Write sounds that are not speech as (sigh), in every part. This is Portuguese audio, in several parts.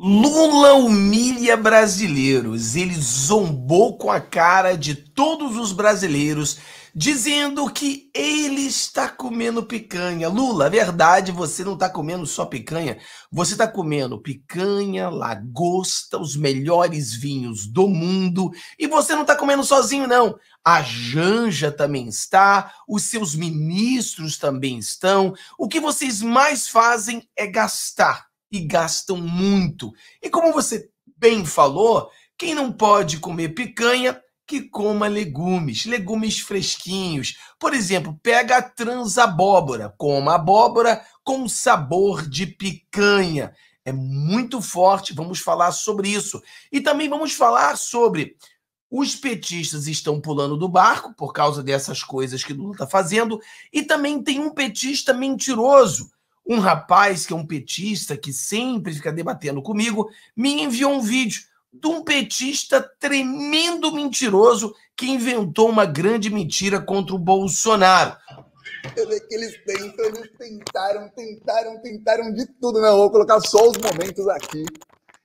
Lula humilha brasileiros. Ele zombou com a cara de todos os brasileiros, dizendo que ele está comendo picanha. Lula, verdade, você não está comendo só picanha. Você está comendo picanha, lagosta, os melhores vinhos do mundo. E você não está comendo sozinho, não. A Janja também está, os seus ministros também estão. O que vocês mais fazem é gastar e gastam muito. E como você bem falou, quem não pode comer picanha, que coma legumes, legumes fresquinhos. Por exemplo, pega a transabóbora, coma abóbora com sabor de picanha. É muito forte, vamos falar sobre isso. E também vamos falar sobre os petistas estão pulando do barco por causa dessas coisas que Lula está fazendo, e também tem um petista mentiroso um rapaz que é um petista, que sempre fica debatendo comigo, me enviou um vídeo de um petista tremendo mentiroso que inventou uma grande mentira contra o Bolsonaro. Eu sei que eles tentam, eles tentaram, tentaram, tentaram de tudo, né? Eu vou colocar só os momentos aqui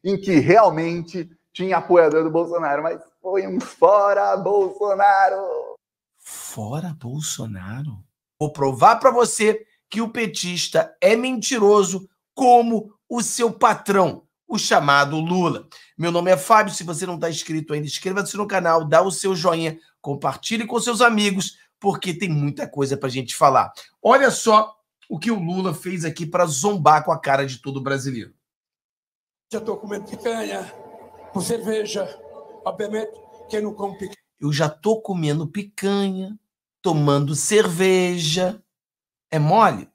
em que realmente tinha apoiador do Bolsonaro, mas foi um fora Bolsonaro. Fora Bolsonaro? Vou provar para você que o petista é mentiroso como o seu patrão, o chamado Lula. Meu nome é Fábio, se você não está inscrito ainda, inscreva-se no canal, dá o seu joinha, compartilhe com seus amigos, porque tem muita coisa para a gente falar. Olha só o que o Lula fez aqui para zombar com a cara de todo brasileiro. Já estou comendo picanha, com cerveja, obviamente, quem não come picanha. Eu já estou comendo picanha, tomando cerveja, é mole?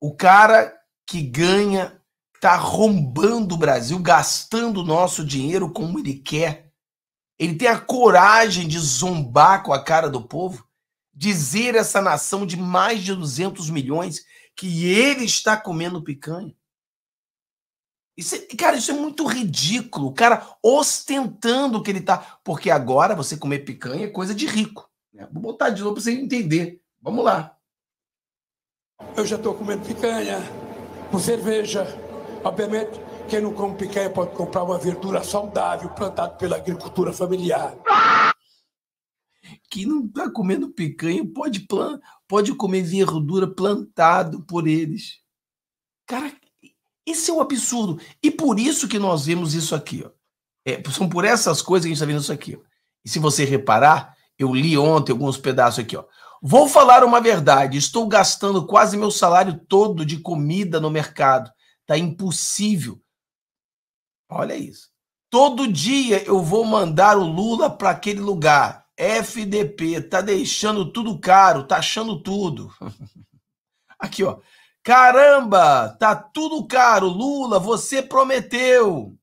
O cara que ganha tá rombando o Brasil, gastando o nosso dinheiro como ele quer. Ele tem a coragem de zombar com a cara do povo, dizer essa nação de mais de 200 milhões que ele está comendo picanha. Isso, é, cara, isso é muito ridículo. O cara ostentando que ele tá. Porque agora você comer picanha é coisa de rico. Né? Vou botar de novo para você entender. Vamos lá. Eu já estou comendo picanha, com cerveja. Obviamente, quem não come picanha pode comprar uma verdura saudável plantada pela agricultura familiar. Quem não está comendo picanha pode, plan... pode comer verdura plantado por eles. Cara, esse é um absurdo. E por isso que nós vemos isso aqui. Ó. É, são por essas coisas que a gente está vendo isso aqui. Ó. E se você reparar, eu li ontem alguns pedaços aqui. Ó. Vou falar uma verdade. Estou gastando quase meu salário todo de comida no mercado. Tá impossível. Olha isso. Todo dia eu vou mandar o Lula para aquele lugar. FDP tá deixando tudo caro, tá achando tudo. (laughs) Aqui, ó. Caramba, tá tudo caro, Lula, você prometeu.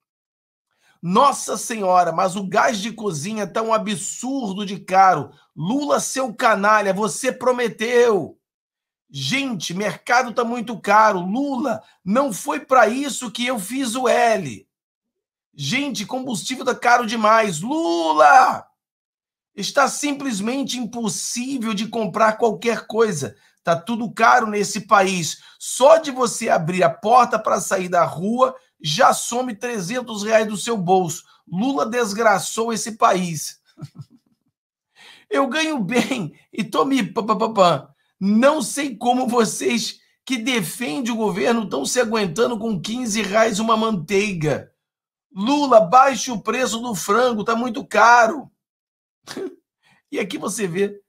Nossa Senhora, mas o gás de cozinha tá um absurdo de caro. Lula, seu canalha, você prometeu. Gente, mercado tá muito caro. Lula, não foi para isso que eu fiz o L. Gente, combustível tá caro demais. Lula! Está simplesmente impossível de comprar qualquer coisa. Tá tudo caro nesse país. Só de você abrir a porta para sair da rua, já some 300 reais do seu bolso. Lula desgraçou esse país. (laughs) Eu ganho bem e tome papapá. Não sei como vocês que defendem o governo estão se aguentando com 15 reais uma manteiga. Lula, baixe o preço do frango, tá muito caro. (laughs) e aqui você vê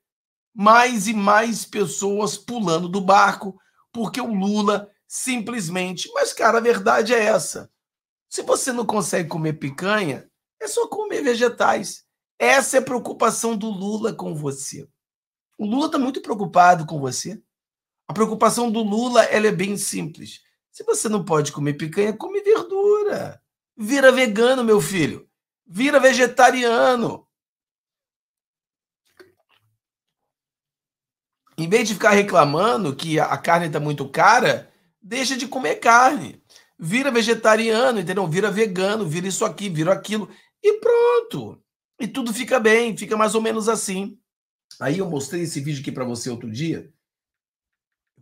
mais e mais pessoas pulando do barco, porque o Lula simplesmente. Mas, cara, a verdade é essa. Se você não consegue comer picanha, é só comer vegetais. Essa é a preocupação do Lula com você. O Lula está muito preocupado com você. A preocupação do Lula ela é bem simples. Se você não pode comer picanha, come verdura. Vira vegano, meu filho. Vira vegetariano. Em vez de ficar reclamando que a carne está muito cara, deixa de comer carne, vira vegetariano, entendeu? Vira vegano, vira isso aqui, vira aquilo e pronto. E tudo fica bem, fica mais ou menos assim. Aí eu mostrei esse vídeo aqui para você outro dia.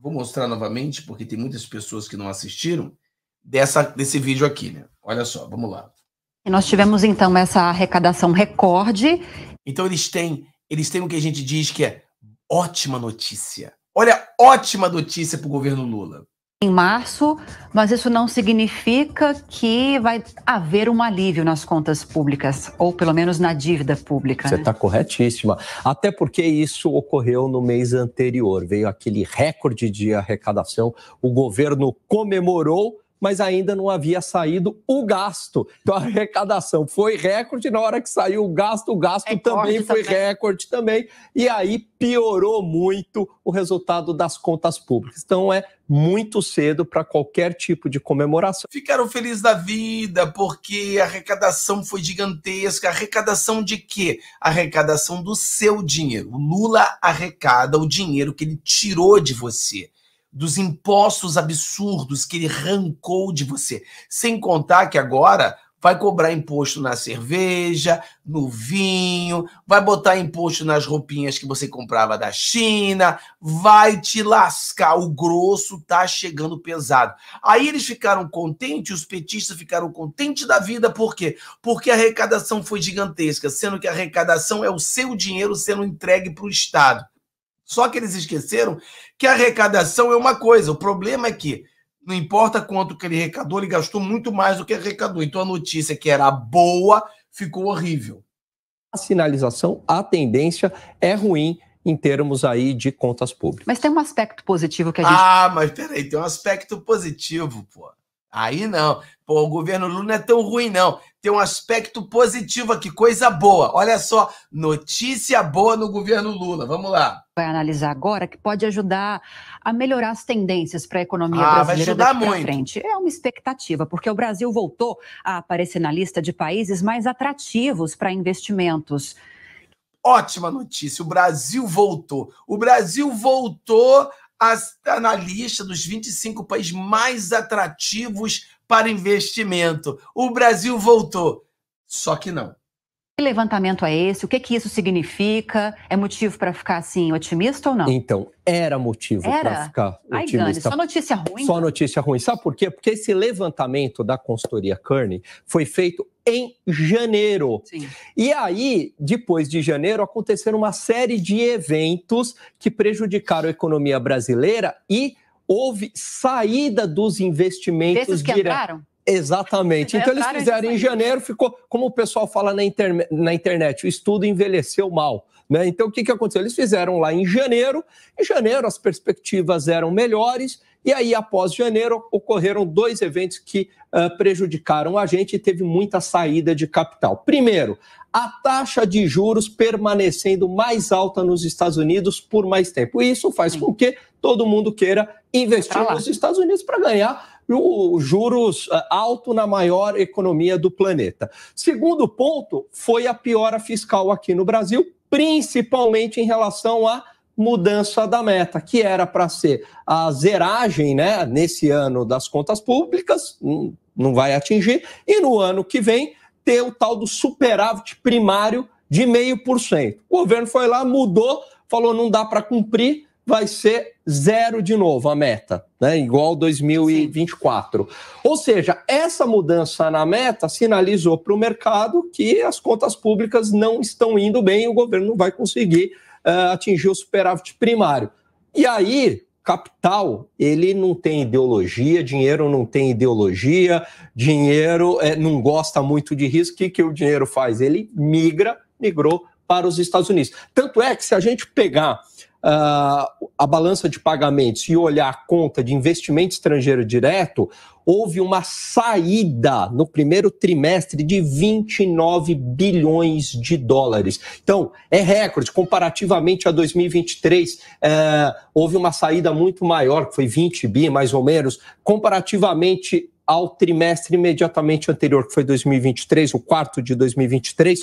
Vou mostrar novamente porque tem muitas pessoas que não assistiram dessa desse vídeo aqui, né? Olha só, vamos lá. E nós tivemos então essa arrecadação recorde. Então eles têm, eles têm o que a gente diz que é ótima notícia. Olha, ótima notícia para o governo Lula em março, mas isso não significa que vai haver um alívio nas contas públicas, ou pelo menos na dívida pública. Você está né? Tá corretíssima. Até porque isso ocorreu no mês anterior. Veio aquele recorde de arrecadação, o governo comemorou mas ainda não havia saído o gasto. Então a arrecadação foi recorde, na hora que saiu o gasto, o gasto é também foi recorde também, e aí piorou muito o resultado das contas públicas. Então é muito cedo para qualquer tipo de comemoração. Ficaram felizes da vida porque a arrecadação foi gigantesca. Arrecadação de quê? Arrecadação do seu dinheiro. O Lula arrecada o dinheiro que ele tirou de você dos impostos absurdos que ele arrancou de você. Sem contar que agora vai cobrar imposto na cerveja, no vinho, vai botar imposto nas roupinhas que você comprava da China, vai te lascar. O grosso tá chegando pesado. Aí eles ficaram contentes, os petistas ficaram contentes da vida, por quê? Porque a arrecadação foi gigantesca, sendo que a arrecadação é o seu dinheiro sendo entregue para o Estado. Só que eles esqueceram que a arrecadação é uma coisa. O problema é que não importa quanto que ele arrecadou, ele gastou muito mais do que arrecadou. Então a notícia que era boa ficou horrível. A sinalização, a tendência é ruim em termos aí de contas públicas. Mas tem um aspecto positivo que a gente. Ah, mas peraí, tem um aspecto positivo, pô. Aí não. Pô, o governo Lula não é tão ruim, não. Tem um aspecto positivo aqui, coisa boa. Olha só, notícia boa no governo Lula. Vamos lá. Vai analisar agora que pode ajudar a melhorar as tendências para a economia ah, brasileira vai ajudar muito. frente. É uma expectativa, porque o Brasil voltou a aparecer na lista de países mais atrativos para investimentos. Ótima notícia, o Brasil voltou. O Brasil voltou está na lista dos 25 países mais atrativos para investimento. O Brasil voltou. Só que não. Que levantamento é esse? O que, que isso significa? É motivo para ficar assim otimista ou não? Então, era motivo para ficar Ai, otimista. Gane, só notícia ruim. Só notícia ruim. Sabe por quê? Porque esse levantamento da consultoria Kearney foi feito em janeiro. Sim. E aí, depois de janeiro, aconteceram uma série de eventos que prejudicaram a economia brasileira e houve saída dos investimentos diretos. Exatamente. Então eles fizeram em janeiro, ficou, como o pessoal fala na, na internet, o estudo envelheceu mal. Né? Então o que, que aconteceu? Eles fizeram lá em janeiro, em janeiro as perspectivas eram melhores, e aí, após janeiro, ocorreram dois eventos que uh, prejudicaram a gente e teve muita saída de capital. Primeiro, a taxa de juros permanecendo mais alta nos Estados Unidos por mais tempo. E isso faz com que todo mundo queira investir nos Estados Unidos para ganhar o juros ah, alto na maior economia do planeta. Segundo ponto foi a piora fiscal aqui no Brasil, principalmente em relação a mudança da meta, que era para ser a zeragem né, nesse ano das contas públicas, hum, não vai atingir, e no ano que vem ter o tal do superávit primário de 0,5%. O governo foi lá, mudou, falou não dá para cumprir, vai ser zero de novo a meta, né, igual 2024. Sim. Ou seja, essa mudança na meta sinalizou para o mercado que as contas públicas não estão indo bem, o governo não vai conseguir uh, atingiu o superávit primário. E aí, capital, ele não tem ideologia, dinheiro não tem ideologia, dinheiro é, não gosta muito de risco. O que, que o dinheiro faz? Ele migra, migrou para os Estados Unidos. Tanto é que se a gente pegar uh, a balança de pagamentos e olhar a conta de investimento estrangeiro direto, houve uma saída no primeiro trimestre de 29 bilhões de dólares. Então, é recorde. Comparativamente a 2023, é, houve uma saída muito maior, que foi 20 bi, mais ou menos. Comparativamente ao trimestre imediatamente anterior, que foi 2023, o quarto de 2023.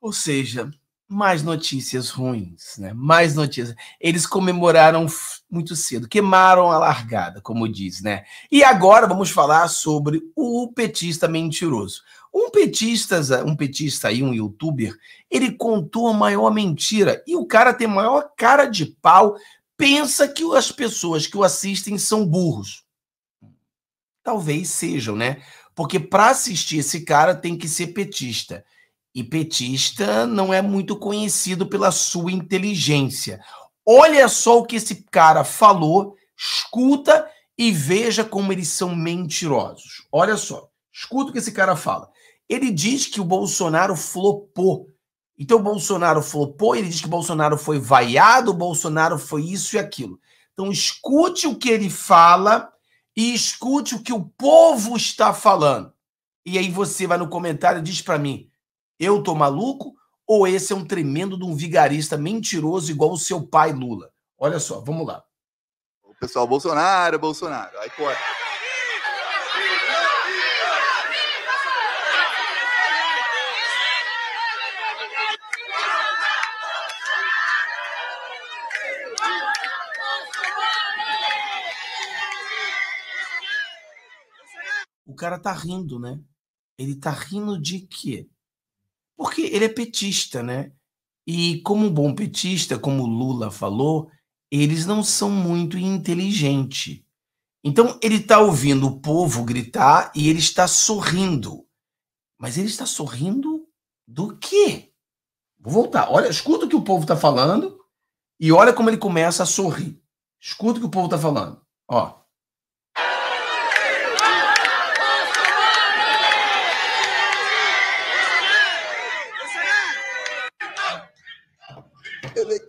Ou seja, mais notícias ruins, né? Mais notícias. Eles comemoraram muito cedo, queimaram a largada, como diz, né? E agora vamos falar sobre o petista mentiroso. Um petista, um petista aí, um youtuber, ele contou a maior mentira e o cara tem a maior cara de pau, pensa que as pessoas que o assistem são burros. Talvez sejam, né? Porque para assistir esse cara tem que ser petista. E petista não é muito conhecido pela sua inteligência. Olha só o que esse cara falou, escuta e veja como eles são mentirosos. Olha só, escuta o que esse cara fala. Ele diz que o Bolsonaro flopou. Então o Bolsonaro flopou, ele diz que o Bolsonaro foi vaiado, o Bolsonaro foi isso e aquilo. Então escute o que ele fala e escute o que o povo está falando. E aí você vai no comentário e diz para mim: eu tô maluco? Ou esse é um tremendo de um vigarista mentiroso igual o seu pai Lula? Olha só, vamos lá. O pessoal, Bolsonaro, Bolsonaro. Aí corta. O cara tá rindo, né? Ele tá rindo de quê? porque ele é petista, né? E como um bom petista, como Lula falou, eles não são muito inteligentes. Então ele está ouvindo o povo gritar e ele está sorrindo. Mas ele está sorrindo do quê? Vou voltar. Olha, escuta o que o povo está falando e olha como ele começa a sorrir. Escuta o que o povo está falando. Ó.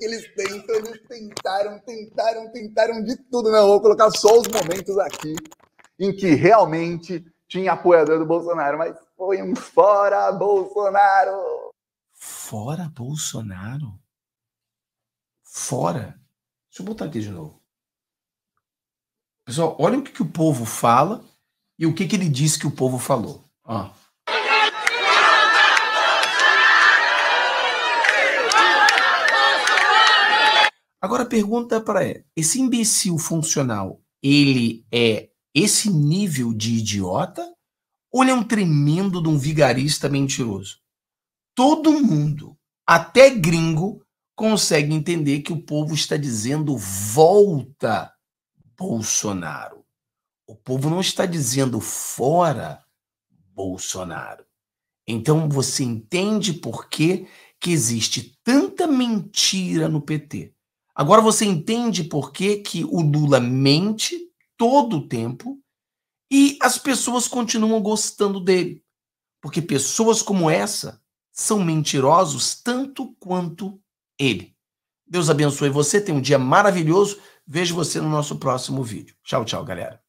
Eles eles tentaram, tentaram, tentaram de tudo. Não, né? vou colocar só os momentos aqui em que realmente tinha apoiador do Bolsonaro, mas foi um fora Bolsonaro. Fora Bolsonaro? Fora? Deixa eu botar aqui de novo. Pessoal, olha o que, que o povo fala e o que, que ele disse que o povo falou. Ó. Agora a pergunta para é: esse imbecil funcional, ele é esse nível de idiota ou ele é um tremendo de um vigarista mentiroso? Todo mundo, até gringo, consegue entender que o povo está dizendo volta Bolsonaro. O povo não está dizendo fora Bolsonaro. Então você entende por que, que existe tanta mentira no PT. Agora você entende por que, que o Lula mente todo o tempo e as pessoas continuam gostando dele. Porque pessoas como essa são mentirosos tanto quanto ele. Deus abençoe você, tenha um dia maravilhoso. Vejo você no nosso próximo vídeo. Tchau, tchau, galera.